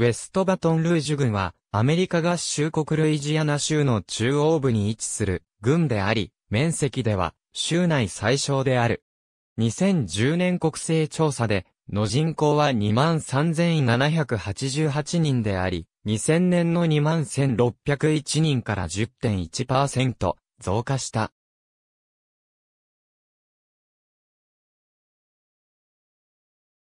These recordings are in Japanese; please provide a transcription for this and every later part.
ウェストバトンルージュ軍は、アメリカ合衆国ルイジアナ州の中央部に位置する軍であり、面積では州内最小である。2010年国勢調査で、の人口は23,788人であり、2000年の21,601人から10.1%増加した。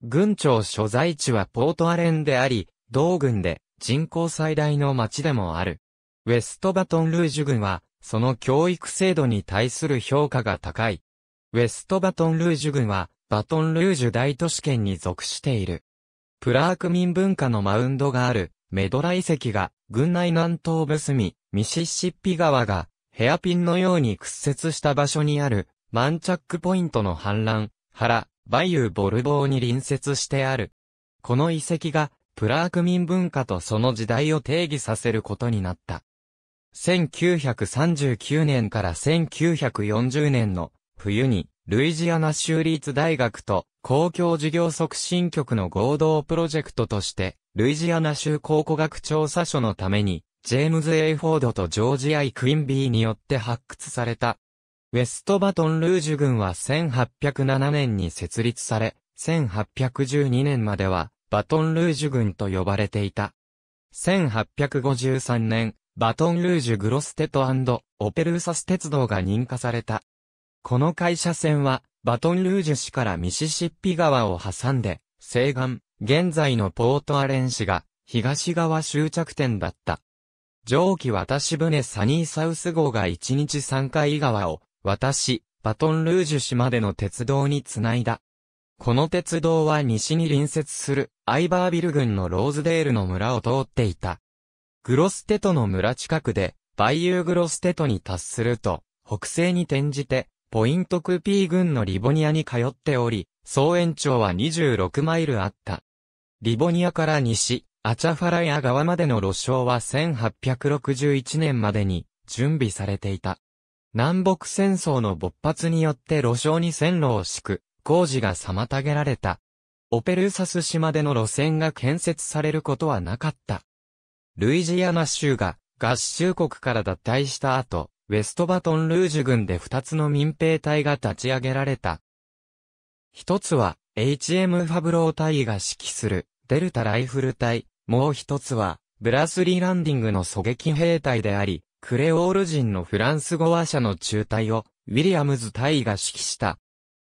軍庁所在地はポートアレンであり、同郡で人口最大の町でもある。ウェストバトンルージュ郡は、その教育制度に対する評価が高い。ウェストバトンルージュ郡は、バトンルージュ大都市圏に属している。プラーク民文化のマウンドがある、メドラ遺跡が、郡内南東部隅、ミシシッピ川が、ヘアピンのように屈折した場所にある、マンチャックポイントの氾濫、原、バイユーボルボーに隣接してある。この遺跡が、プラーク民文化とその時代を定義させることになった。1939年から1940年の冬に、ルイジアナ州立大学と公共事業促進局の合同プロジェクトとして、ルイジアナ州考古学調査所のために、ジェームズ・エイフォードとジョージ・アイ・クインビーによって発掘された。ウェストバトン・ルージュ軍は1807年に設立され、1812年まではバトンルージュ軍と呼ばれていた。1853年、バトンルージュグロステトオペルーサス鉄道が認可された。この会社線は、バトンルージュ市からミシシッピ川を挟んで、西岸、現在のポートアレン市が、東側終着点だった。蒸気渡し船サニーサウス号が1日3回川を、渡し、バトンルージュ市までの鉄道につないだ。この鉄道は西に隣接するアイバービル郡のローズデールの村を通っていた。グロステトの村近くで、バイユーグロステトに達すると、北西に転じて、ポイントクピー郡のリボニアに通っており、総延長は26マイルあった。リボニアから西、アチャファラヤ川までの路障は1861年までに準備されていた。南北戦争の勃発によって路障に線路を敷く、工事が妨げられた。オペルーサス島での路線が建設されることはなかった。ルイジアナ州が合衆国から脱退した後、ウェストバトンルージュ軍で2つの民兵隊が立ち上げられた。一つは、HM ファブロー隊が指揮する、デルタライフル隊、もう一つは、ブラスリーランディングの狙撃兵隊であり、クレオール人のフランス語話者の中隊を、ウィリアムズ隊が指揮した、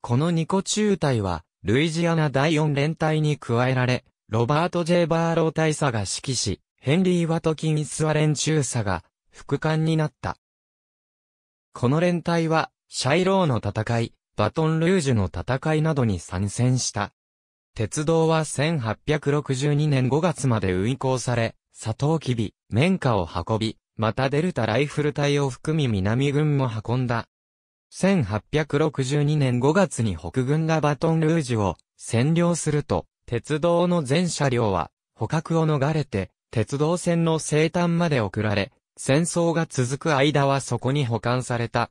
このニ個中隊は、ルイジアナ第四連隊に加えられ、ロバート・ジェ J・ バーロー大佐が指揮し、ヘンリー・ワトキンス・アレン中佐が副官になった。この連隊は、シャイローの戦い、バトン・ルージュの戦いなどに参戦した。鉄道は1862年5月まで運行され、サトウキビ、綿花を運び、またデルタライフル隊を含み南軍も運んだ。1862年5月に北軍がバトンルージュを占領すると、鉄道の全車両は捕獲を逃れて、鉄道線の生誕まで送られ、戦争が続く間はそこに保管された。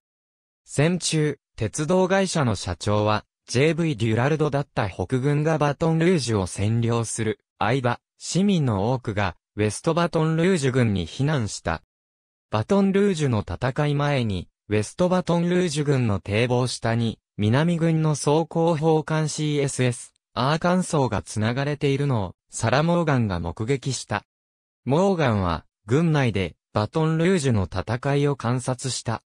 戦中、鉄道会社の社長は、JV デュラルドだった北軍がバトンルージュを占領する間、市民の多くが、ウェストバトンルージュ軍に避難した。バトンルージュの戦い前に、ウェストバトンルージュ軍の堤防下に、南軍の装甲砲艦 CSS、アーカンソーが繋がれているのを、サラ・モーガンが目撃した。モーガンは、軍内で、バトンルージュの戦いを観察した。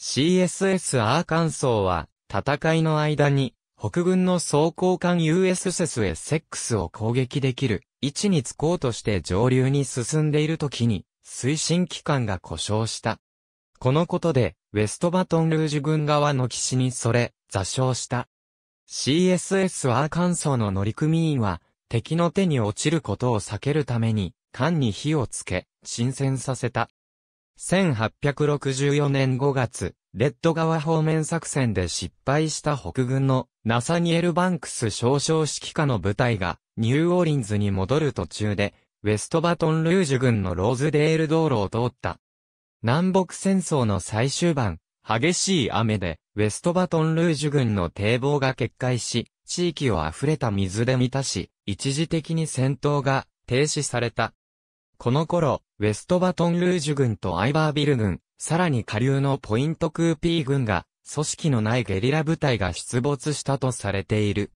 CSS アーカンソーは、戦いの間に、北軍の装甲艦 USS へセックスを攻撃できる、位置につこうとして上流に進んでいる時に、推進機関が故障した。このことで、ウェストバトンルージュ軍側の岸にそれ、座礁した。CSS アーカンソーの乗組員は、敵の手に落ちることを避けるために、缶に火をつけ、新戦させた。1864年5月、レッド川方面作戦で失敗した北軍のナサニエル・バンクス少将指揮下の部隊がニューオーリンズに戻る途中でウェストバトン・ルージュ軍のローズデール道路を通った南北戦争の最終盤、激しい雨で、ウェストバトンルージュ軍の堤防が決壊し、地域を溢れた水で満たし、一時的に戦闘が停止された。この頃、ウェストバトンルージュ軍とアイバービル軍、さらに下流のポイントクーピー軍が、組織のないゲリラ部隊が出没したとされている。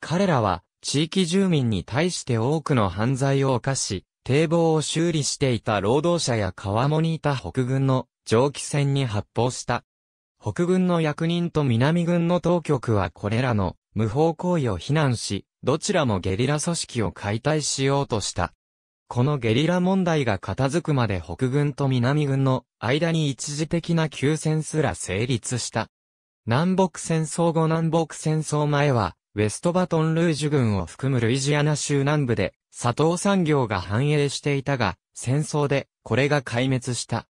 彼らは、地域住民に対して多くの犯罪を犯し、堤防を修理していた労働者や川もにいた北軍の蒸気船に発砲した。北軍の役人と南軍の当局はこれらの無法行為を非難し、どちらもゲリラ組織を解体しようとした。このゲリラ問題が片付くまで北軍と南軍の間に一時的な休戦すら成立した。南北戦争後南北戦争前は、ウェストバトン・ルージュ軍を含むルイジアナ州南部で、砂糖産業が繁栄していたが、戦争でこれが壊滅した。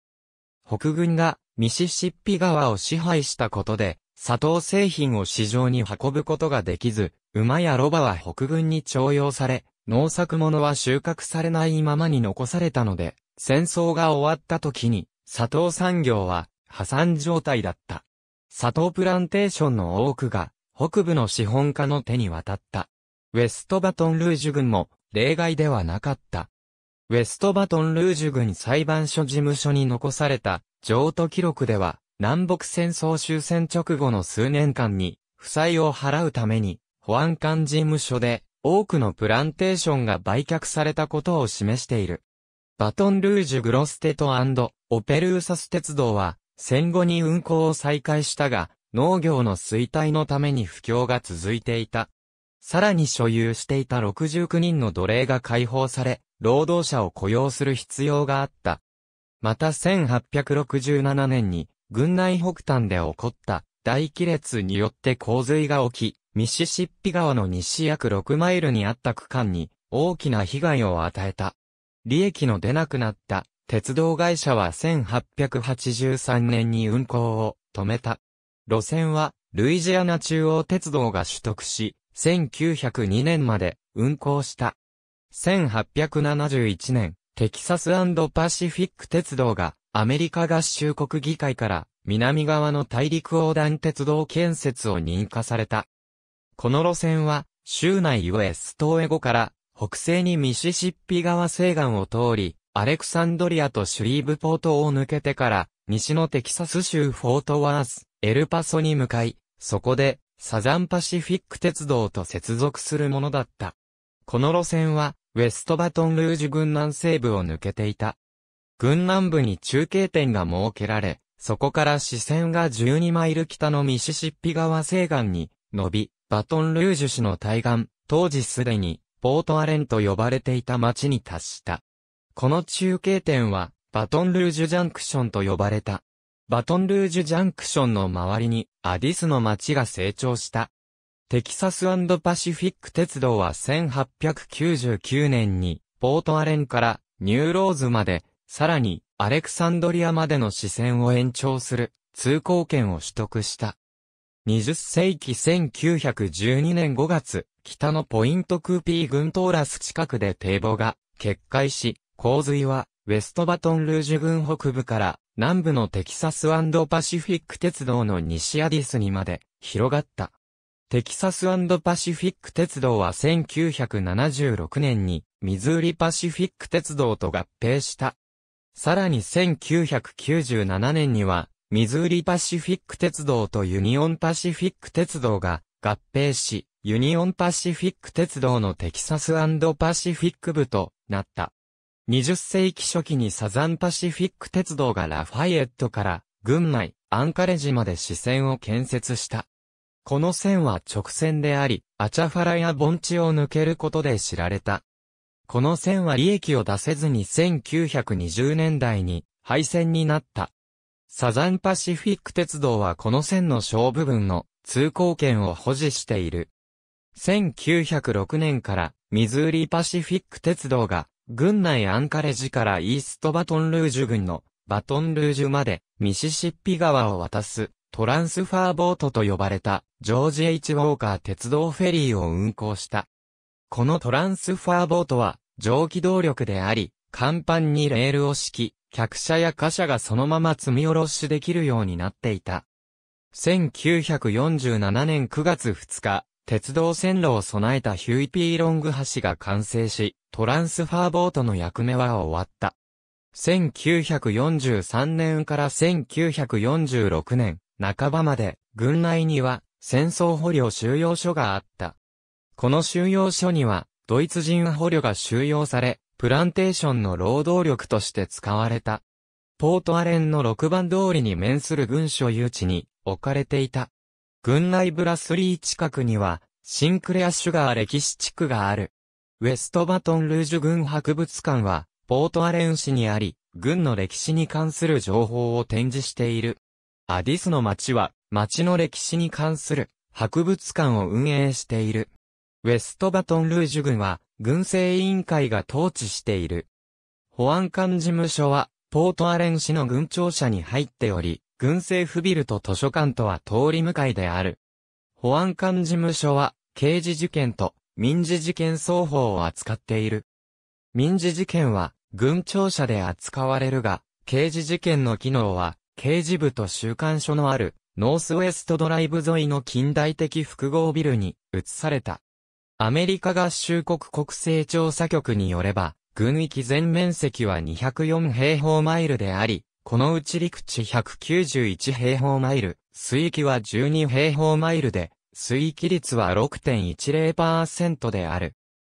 北軍がミシシッピ川を支配したことで、砂糖製品を市場に運ぶことができず、馬やロバは北軍に徴用され、農作物は収穫されないままに残されたので、戦争が終わった時に、砂糖産業は破産状態だった。砂糖プランテーションの多くが、北部の資本家の手に渡った。ウェストバトンルージュ軍も例外ではなかった。ウェストバトンルージュ軍裁判所事務所に残された譲渡記録では、南北戦争終戦直後の数年間に、負債を払うために、保安官事務所で、多くのプランテーションが売却されたことを示している。バトンルージュグロステトオペルーサス鉄道は、戦後に運行を再開したが、農業の衰退のために不況が続いていた。さらに所有していた69人の奴隷が解放され、労働者を雇用する必要があった。また1867年に、軍内北端で起こった大亀裂によって洪水が起き、ミシシッピ川の西約6マイルにあった区間に大きな被害を与えた。利益の出なくなった鉄道会社は1883年に運行を止めた。路線はルイジアナ中央鉄道が取得し、1902年まで運行した。1871年、テキサスパシフィック鉄道がアメリカ合衆国議会から南側の大陸横断鉄道建設を認可された。この路線は州内ウエストエゴから北西にミシシッピ川西岸を通り、アレクサンドリアとシュリーブポートを抜けてから、西のテキサス州フォートワース、エルパソに向かい、そこで、サザンパシフィック鉄道と接続するものだった。この路線は、ウェストバトンルージュ軍南西部を抜けていた。軍南部に中継点が設けられ、そこから視線が12マイル北のミシシッピ川西岸に伸び、バトンルージュ市の対岸、当時すでにポートアレンと呼ばれていた町に達した。この中継点はバトンルージュジャンクションと呼ばれた。バトンルージュジャンクションの周りにアディスの街が成長した。テキサスパシフィック鉄道は1899年に、ポートアレンからニューローズまで、さらにアレクサンドリアまでの支線を延長する通行権を取得した。20世紀1912年5月、北のポイントクーピー群トーラス近くで堤防が決壊し、洪水はウェストバトンルージュ郡北部から南部のテキサスパシフィック鉄道の西アディスにまで広がった。テキサスパシフィック鉄道は1976年にミズーリパシフィック鉄道と合併した。さらに1997年にはミズーリパシフィック鉄道とユニオンパシフィック鉄道が合併し、ユニオンパシフィック鉄道のテキサスパシフィック部となった。20世紀初期にサザンパシフィック鉄道がラファイエットから群内、アンカレジまで支線を建設した。この線は直線であり、アチャファラや盆地を抜けることで知られた。この線は利益を出せずに1920年代に廃線になった。サザンパシフィック鉄道はこの線の小部分の通行権を保持している。1906年からミズーリパシフィック鉄道が軍内アンカレジからイーストバトンルージュ軍のバトンルージュまでミシシッピ川を渡すトランスファーボートと呼ばれたジョージ・ H・ ウォーカー鉄道フェリーを運行した。このトランスファーボートは蒸気動力であり、甲板にレールを敷き、客車や貨車がそのまま積み下ろしできるようになっていた。1947年9月2日、鉄道線路を備えたヒュイピーロング橋が完成し、トランスファーボートの役目は終わった。1943年から1946年半ばまで、軍内には戦争捕虜収容所があった。この収容所には、ドイツ人捕虜が収容され、プランテーションの労働力として使われた。ポートアレンの6番通りに面する軍所誘致に置かれていた。郡内ブラスリー近くには、シンクレア・シュガー歴史地区がある。ウェストバトン・ルージュ軍博物館は、ポートアレン市にあり、軍の歴史に関する情報を展示している。アディスの町は、町の歴史に関する博物館を運営している。ウェストバトン・ルージュ軍は、軍政委員会が統治している。保安官事務所は、ポートアレン市の軍庁舎に入っており、軍政府ビルと図書館とは通り向かいである。保安官事務所は、刑事事件と民事事件双方を扱っている。民事事件は、軍庁舎で扱われるが、刑事事件の機能は、刑事部と週刊所のある、ノースウェストドライブ沿いの近代的複合ビルに移された。アメリカ合衆国国勢調査局によれば、軍域全面積は204平方マイルであり、このうち陸地191平方マイル、水域は12平方マイルで、水域率は6.10%である。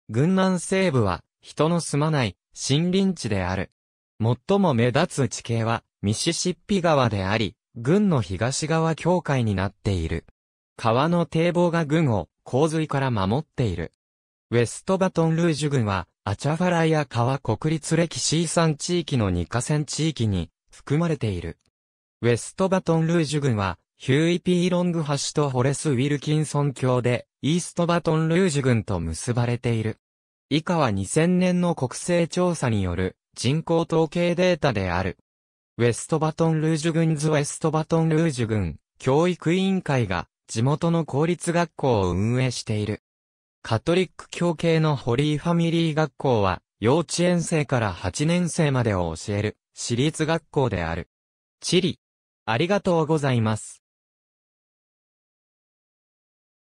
軍南西部は、人の住まない、森林地である。最も目立つ地形は、ミシシッピ川であり、軍の東側境界になっている。川の堤防が軍を洪水から守っている。ウェストバトンルージュ群は、アチャファライア川国立歴史遺産地域の2河川地域に含まれている。ウェストバトンルージュ郡は、ヒューイ・ピーロング橋とホレス・ウィルキンソン橋で、イーストバトンルージュ郡と結ばれている。以下は2000年の国勢調査による人口統計データである。ウェストバトンルージュ郡ズウェストバトンルージュ郡教育委員会が地元の公立学校を運営している。カトリック教系のホリーファミリー学校は幼稚園生から8年生までを教える私立学校である。チリ。ありがとうございます。